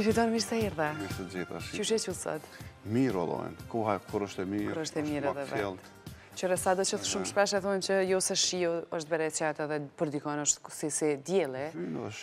Një fiton mirë se irë dhe. Mirë se gjitha. Që shë që sëtë? Mirë o lojnë. Kuha, kur është e mirë. Kur është e mirë dhe vetë. Që rësa dhe që të shumë shpesh e thonë që jo se shio jo, është bere qëtë edhe për dikon është si se djeli.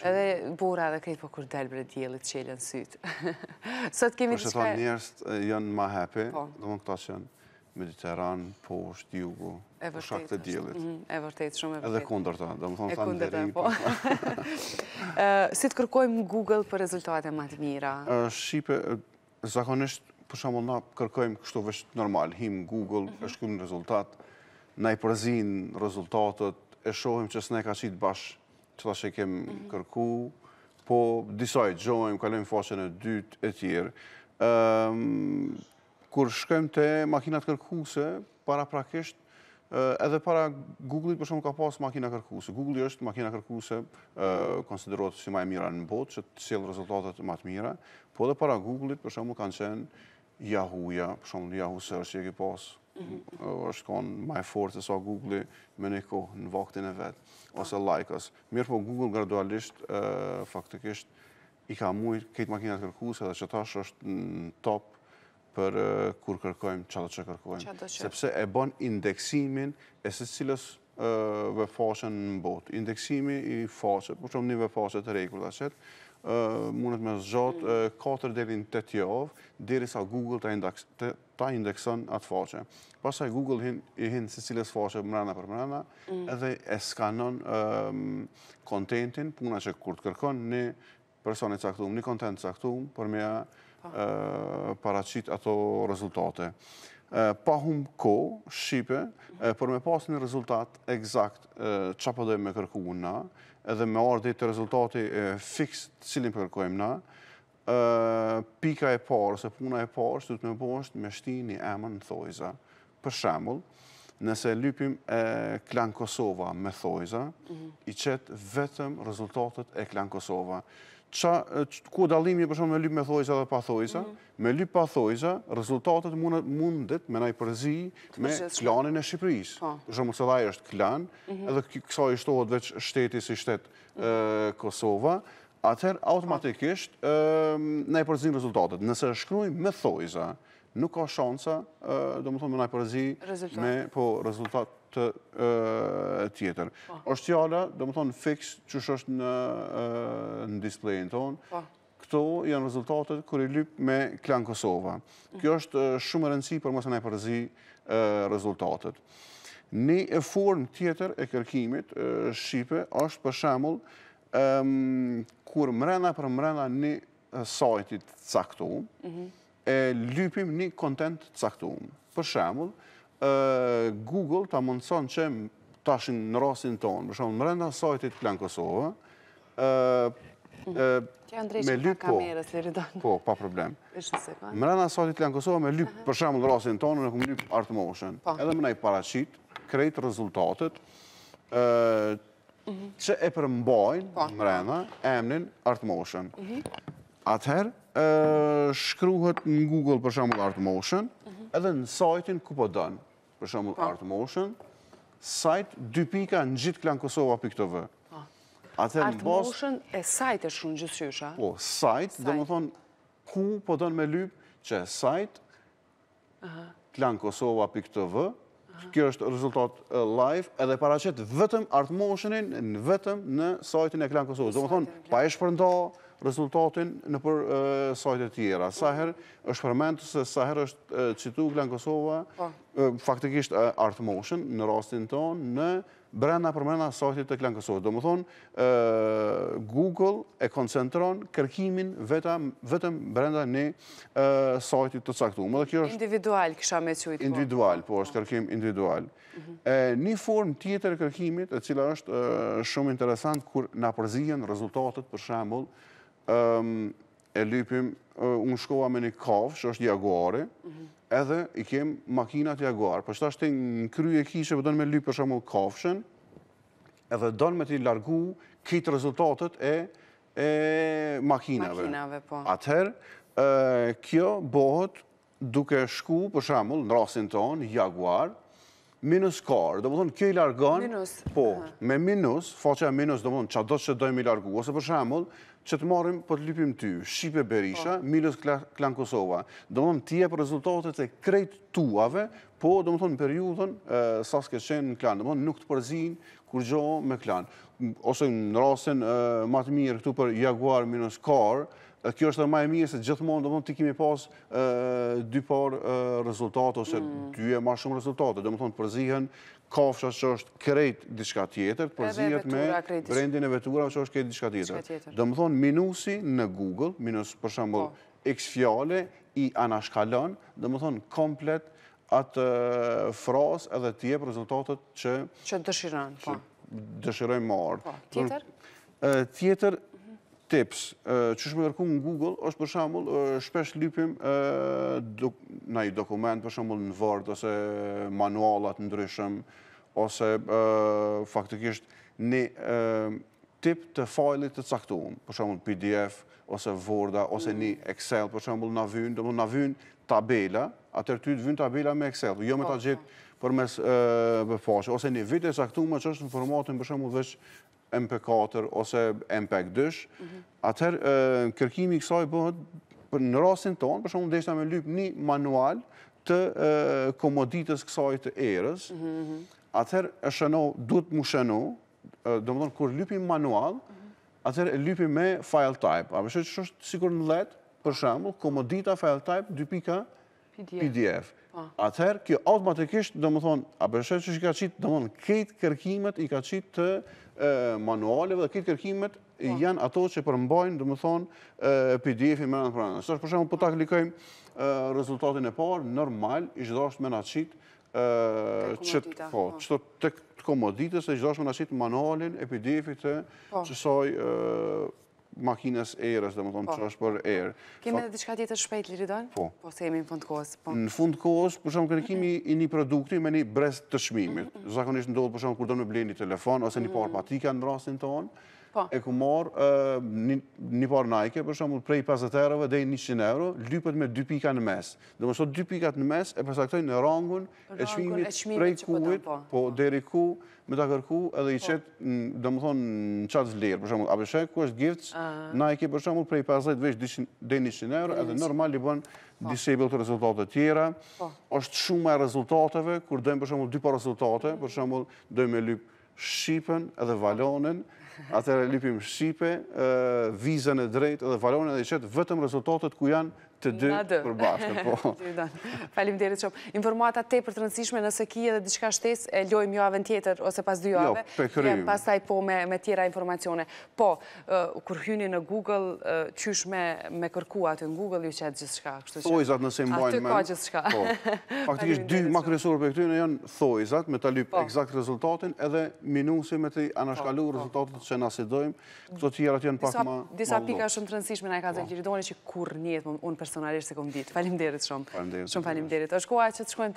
Edhe bura dhe krejtë po kur delë bre djeli të qelën sytë. Sot kemi të shpe... Për që thonë njerës janë ma happy, po. dhe mund Mediteran, Poshtë, Jugu, për shak të djelit. Mhm, e vërtet, shumë e vërtet. Edhe kunder ta, do më thonë të ndërri. E kunder ta, po. Si të kërkojmë Google për rezultate më të mira? Shqipe, zakonisht, për shumë na kërkojmë kështu vështë normal, him Google, mhm. e shkujmë në rezultat, na i përzinë rezultatët, e shohim që s'ne ka qitë bashkë që ta që kemë mhm. kërku, po disaj, gjojmë, kalemë faqen e dytë e tjerë kur shkojmë te makinat kërkuese para prakisht, eh, edhe para Google-it për shumë ka pas makina kërkuse. Google-i është makina kërkuse eh, konsiderot si ma e mira në botë, që të sjellë rezultatet ma të mira, po edhe para Google-it për shumë kanë qenë Yahoo-ja, për shumë Yahoo-se është që e ki pas, mhm. është konë fort e të sa Google-i me një kohë në vaktin e vetë, ose like as Mirë po Google gradualisht eh, faktikisht i ka mujtë, këtë makinat kërkuse dhe që tash është në topë, për kur kërkojmë, që do që kërkojmë. Sepse e bon indeksimin e se cilës vëfashen në bot. Indeksimi i faqet, për po shumë një vëfashet të rejkur dhe qëtë, mundet me zxotë mm. 4 delin 8 javë, diri sa Google ta indekson atë faqe. Pasaj Google i hinë së cilës faqe mrena për mrena, mm. edhe e skanon kontentin, puna që kur të kërkon një personit caktum, një kontent caktum, për mja Po. paracit ato rezultate. Pa hum ko, Shqipe, për me pas një rezultat exakt që për po dojmë me kërku na, edhe me ardhe të rezultati fix cilin përkojmë po na, pika e parë, se puna e parë, që të të me poshtë me shti një emën në thojza. Për shambull, Nëse lypim e klan Kosova me thojza, i qetë vetëm rezultatet e klan Kosova. Ku dalimi e përshon me lypë me thojza dhe pa thojza? Mhm. Me lypë pa thojza, rezultatet mundet me naj përzi me klanin e Shqipëris. Po. Shumë se dhaj është klan, mhm. edhe kësa i shtohet veç shteti si shtet mhm. Kosova, atër automatikisht ne përzin rezultatet. Nëse shkruj me thojza, nuk ka shansa, do më thonë, me najpërëzi me po, rezultat të tjetër. Oshtë po. tjala, do më thonë, fix që shështë në displayin tonë, po. këto janë rezultatet kër i lypë me klanë Kosova. Kjo është shumë rëndësi për mëse najpërëzi rezultatet. Një form tjetër e kërkimit Shqipe është për shemull kur mrena për mrena një sajtit caktu, mhm e lypim një kontent caktum. Për shemull, Google ta mundëson që tashin në rasin tonë, për shemull, mërenda sajtit Klen Kosovë, me lypë po, po, pa problem. Mërenda sajtit Klen Kosovë me lypë, për shemull, në rasin tonë, në këmë lypë Art Motion, po. edhe më nej paracit, krejt rezultatet, mhm. që e përmbojnë mërenda po. emnin Art Motion. Mhm. Atëherë, shkruhet në Google për shumë Art Motion, edhe në sajtin ku po dënë për shumë po. Art Motion, sajt pika në gjitë klanë Kosova.tv. Po. Art Motion e sajt e shumë gjithësysha? Po, sajt, dhe më thonë, ku po dënë me lypë që sajt klanë Kosova.tv, Kjo është rezultat live edhe paracet vetëm art motionin, vetëm në sajtën e klanë Kosovës. Do më thonë, pa e shpërnda, rezultatin në për sajtet tjera. Saher është përmentë se Saher është citu Glenë Kosova, po. faktikisht Art Motion në rastin tonë, në brenda përmenda sajtit të Glenë Kosova. Do më thonë, Google e koncentron kërkimin vetëm brenda një sajtit të caktu. Individual, kësha me cujtë. Po. Individual, po është po. kërkim individual. Mhm. Një form tjetër kërkimit, e cila është shumë interesant, kur në përzijen rezultatet, për shambullë Ehm, e lypim, unë shkova me një kafë, që është jaguari, edhe i kemë makinat jaguar, për po shta shtë në kry e kishe po për donë me lypë për shumë kafshën, edhe donë me t'i largu kitë rezultatet e makinave. Makinave, po. Atëherë, kjo bohët duke shku, për shumë, në rasin tonë, jaguar, Minus karë, do më thonë, kjo i largon, po, me minus, faqe e minus, do më thonë, qatë do që dojmë i largu, ose për shambull, që të marim, po të lypim ty, Shqipe Berisha, po. Milos Klan Kosova, do më thonë, tje për rezultatet e krejt tuave, po, do më thonë, në periudën, sa s'ke qenë në klan, do më thonë, nuk të përzin, kur gjohë me klan. Ose në rasin, matë mirë, këtu për Jaguar minus karë, kjo është ma e mirë se gjithmonë do më të kemi pas dy par rezultate ose mm. dy e ma shumë rezultate. Do më thonë përzihën kafshat që është krejt diçka tjetër, përzihët me brendin e vetura që është krejt diçka tjetër. Do më thonë minusi në Google, minus për shambull po. x fjale i anashkallon, do më thonë komplet atë fras edhe tjep rezultatet që... Që dëshirën, po. Dëshirën marë. Po, tjetër? Tjetër tips, që shme kërku në Google, është për shambull, shpesh lypim në i dokument, për shambull në Word, ose manualat ndryshëm, ose faktikisht një tip të fajlit të caktuun, për shambull PDF, ose vorda, ose mm. një Excel, për shambull në vynë, do më në vynë tabela, atër ty të vynë tabela me Excel, jo me po, ta gjithë po. për mes përfashe, ose një vite e saktume që është në formatin përshemull dhe që MP4 ose MP2, mhm. atër kërkimi kësaj bëhet në rasin tonë, për shumë desha me lypë një manual të komoditës kësaj të erës, mhm, mhm. atër e shëno, duhet mu shëno, do më tonë, kur lypim manual, atër e lypim me file type, a përshë që është sikur në letë, për shumë, komodita file type 2.1, PDF. Po. Atëherë, kjo automatikisht, do më thonë, a përshet që që ka qitë, do më thonë, këtë kërkimet i ka qitë të manualeve dhe këtë kërkimet po. janë ato që përmbajnë, do më thonë, PDF-i me nëtë pranë. Së është përshemë, po ta klikojmë rezultatin e parë, normal, i gjitha është me në qitë, që të po, që të komoditës, e gjitha është me në qitë manualin e PDF-i të qësoj Makinës erës, dhe më thonë, që po. është për erë. Kemi dhe diçka tjetër shpejt, Liridon? Po. Po se jemi në fund kohës. Po. Në fund kohës, për shumë, kërë mhm. kemi i një produkti me një brez të shmimit. Mhm. Zakonisht ndodhë, për shumë, kur do në blenjë një telefon, ose një mhm. parë në rastin tonë. Po. e ku morë një parë najke, për shumë, prej 50 eurove dhe 100 euro, lypet me 2 pika në mes. Dhe më sot 2 pikat në mes e përsektoj në rangun e shmimit prej po kujt, po. po deri ku me ta kërku edhe i qetë, dhe më thonë, në qatë zlirë, për shumë, a për ku është gift, ah. najke për shumë, prej 50 eurove dhe 100 euro, edhe normal i bënë disabled të rezultate tjera. është shumë e rezultateve, kur dojmë për shumë, dy par rezultate, për shumë, dojmë me lypë shqipën edhe valonin, atër e lipim Shqipe, vizën e drejt edhe valonën edhe i qëtë vëtëm rezultatet ku janë të dy për bashkë. Po. Falim derit shumë. Informata te për të rëndësishme, nëse kije edhe diçka shtes, lojmë joave në tjetër ose pas dy joave. Jo, për kërëjmë. Pas taj po me tjera informacione. Po, kur hyni në Google, qysh me kërku atë në Google, ju qëtë gjithë shka. Thojzat nëse i mbojnë me... ka gjithë shka. Po, faktikisht dy makresurë për këtyre janë thojzat, me të lypë po. exakt rezultatin, edhe minusi me të anashkalu po, rezultatit që nasidojmë. Këto tjerat janë pak Disa pika shumë të personalisht se kom ditë. Falim derit shumë. Falim derit. Shumë falim derit.